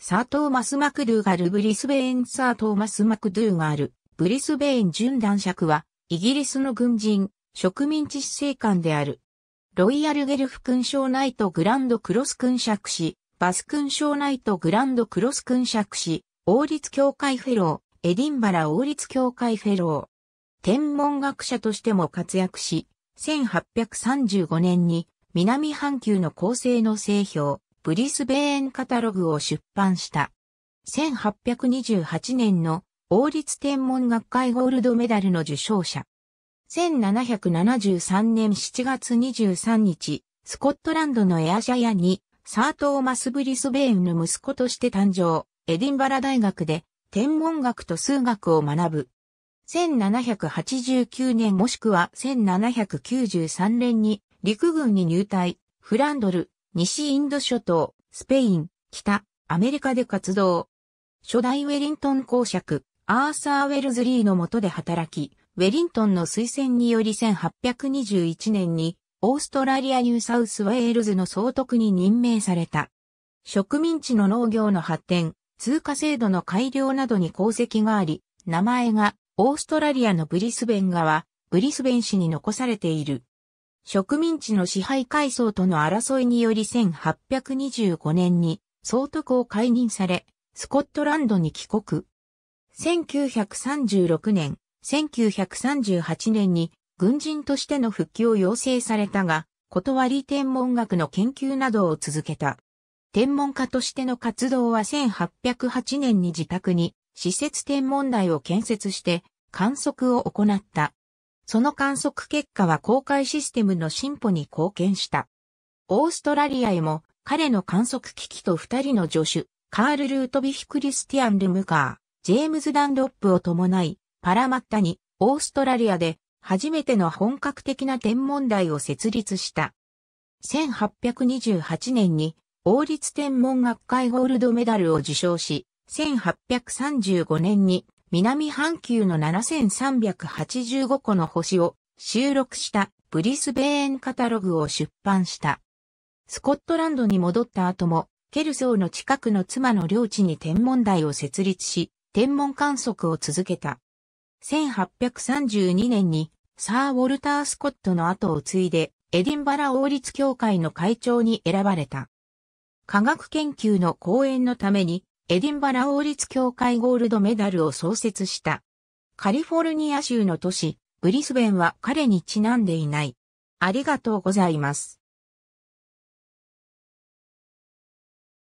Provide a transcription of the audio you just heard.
サー・トーマス・マクドゥーガルブリスベーンサー・トーマス・マクドゥーガルブリスベーン準男爵はイギリスの軍人植民地司政官であるロイヤルゲルフ勲章ナイトグランドクロス勲爵士バス勲章ナイトグランドクロス勲爵士王立協会フェローエディンバラ王立協会フェロー天文学者としても活躍し1835年に南半球の構成の製氷ブリスベーンカタログを出版した。1828年の王立天文学会ゴールドメダルの受賞者。1773年7月23日、スコットランドのエアジャヤに、サートーマス・ブリスベーンの息子として誕生、エディンバラ大学で天文学と数学を学ぶ。1789年もしくは1793年に陸軍に入隊、フランドル、西インド諸島、スペイン、北、アメリカで活動。初代ウェリントン公爵、アーサー・ウェルズリーの下で働き、ウェリントンの推薦により1821年に、オーストラリア・ニューサウス・ウェールズの総督に任命された。植民地の農業の発展、通貨制度の改良などに功績があり、名前がオーストラリアのブリスベン川、ブリスベン市に残されている。植民地の支配階層との争いにより1825年に総督を解任され、スコットランドに帰国。1936年、1938年に軍人としての復帰を要請されたが、断り天文学の研究などを続けた。天文家としての活動は1808年に自宅に施設天文台を建設して観測を行った。その観測結果は公開システムの進歩に貢献した。オーストラリアへも彼の観測機器と二人の助手、カール・ルートビヒ・クリスティアン・ルムカー、ジェームズ・ダンロップを伴い、パラマッタにオーストラリアで初めての本格的な天文台を設立した。1828年に王立天文学会ゴールドメダルを受賞し、1835年に南半球の7385個の星を収録したブリスベーンカタログを出版した。スコットランドに戻った後も、ケルソーの近くの妻の領地に天文台を設立し、天文観測を続けた。1832年にサー・ウォルター・スコットの後を継いで、エディンバラ王立協会の会長に選ばれた。科学研究の講演のために、エディンバラ王立協会ゴールドメダルを創設した。カリフォルニア州の都市、ブリスベンは彼にちなんでいない。ありがとうございます。